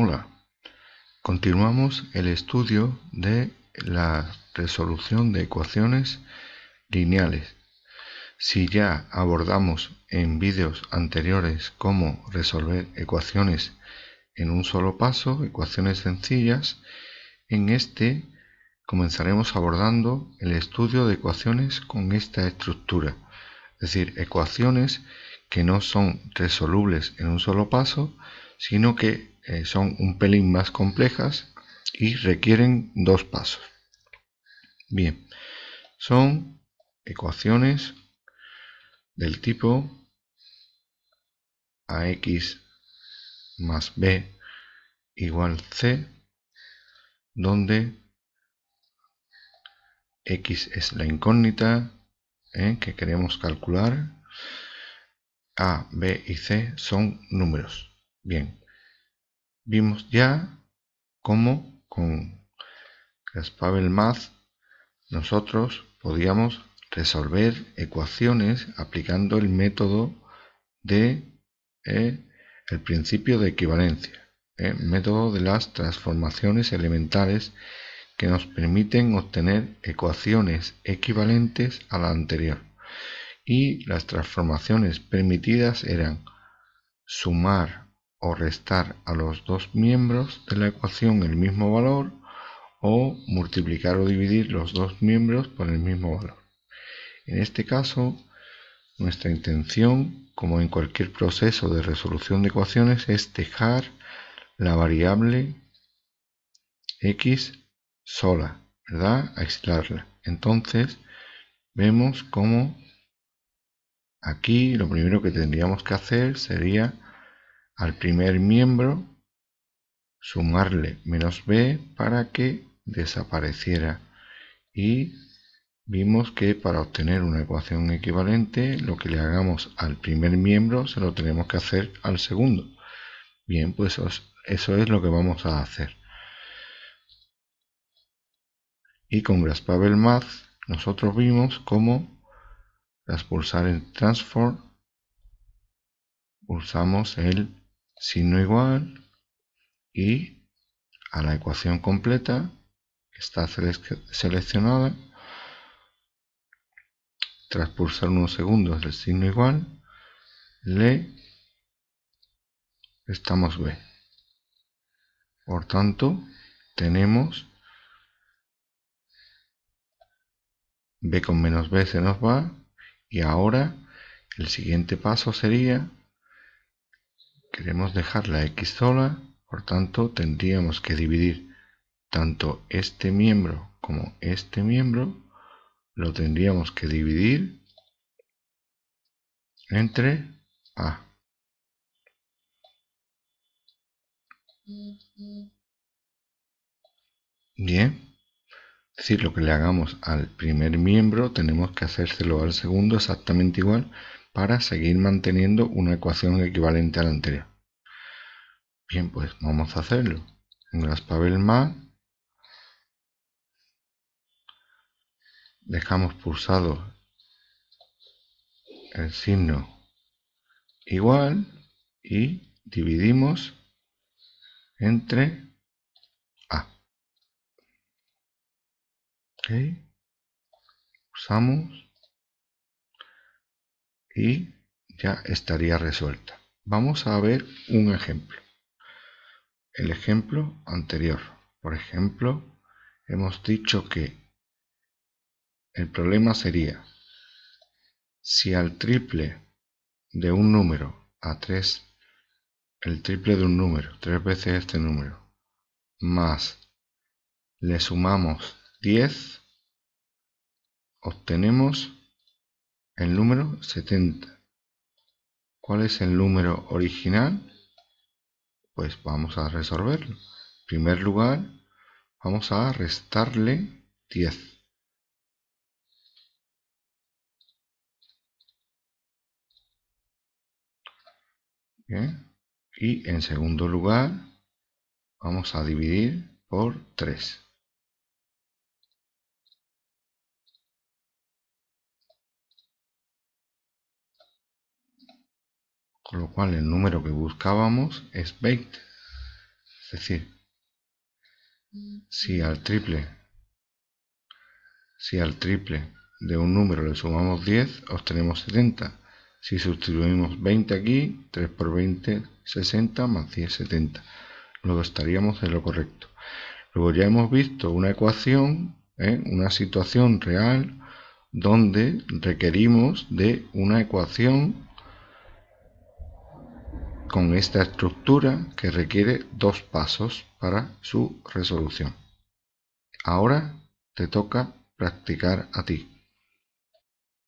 Hola, continuamos el estudio de la resolución de ecuaciones lineales. Si ya abordamos en vídeos anteriores cómo resolver ecuaciones en un solo paso, ecuaciones sencillas, en este comenzaremos abordando el estudio de ecuaciones con esta estructura, es decir, ecuaciones que no son resolubles en un solo paso, sino que eh, son un pelín más complejas y requieren dos pasos. Bien, son ecuaciones del tipo ax más b igual c, donde x es la incógnita ¿eh? que queremos calcular, a, b y c son números. Bien, vimos ya cómo con pavel Math nosotros podíamos resolver ecuaciones aplicando el método de eh, el principio de equivalencia, eh, método de las transformaciones elementales que nos permiten obtener ecuaciones equivalentes a la anterior. Y las transformaciones permitidas eran sumar o restar a los dos miembros de la ecuación el mismo valor o multiplicar o dividir los dos miembros por el mismo valor. En este caso, nuestra intención, como en cualquier proceso de resolución de ecuaciones, es dejar la variable x sola, ¿verdad? Aislarla. Entonces, vemos cómo aquí lo primero que tendríamos que hacer sería al primer miembro, sumarle menos b para que desapareciera. Y vimos que para obtener una ecuación equivalente, lo que le hagamos al primer miembro se lo tenemos que hacer al segundo. Bien, pues eso es, lo que vamos a hacer. Y con Graspavel Math nosotros vimos cómo tras pulsar el transform pulsamos el signo igual y a la ecuación completa que está seleccionada tras pulsar unos segundos el signo igual le estamos B por tanto tenemos B con menos B se nos va y ahora el siguiente paso sería Queremos dejar la x sola, por tanto tendríamos que dividir tanto este miembro como este miembro, lo tendríamos que dividir entre A. Bien. Es decir, lo que le hagamos al primer miembro tenemos que hacérselo al segundo exactamente igual para seguir manteniendo una ecuación equivalente a la anterior. Bien, pues vamos a hacerlo. En Graspavel más. Dejamos pulsado el signo igual y dividimos entre A. ¿Okay? Usamos y ya estaría resuelta. Vamos a ver un ejemplo. El ejemplo anterior. Por ejemplo, hemos dicho que el problema sería si al triple de un número a tres... el triple de un número, tres veces este número, más le sumamos 10, obtenemos el número 70. ¿Cuál es el número original? Pues vamos a resolverlo. En primer lugar, vamos a restarle 10. Bien. Y en segundo lugar, vamos a dividir por 3. con lo cual el número que buscábamos es 20 es decir si al triple si al triple de un número le sumamos 10 obtenemos 70 si sustituimos 20 aquí 3 por 20 60 más 10 70 luego estaríamos en lo correcto luego ya hemos visto una ecuación ¿eh? una situación real donde requerimos de una ecuación con esta estructura que requiere dos pasos para su resolución. Ahora te toca practicar a ti.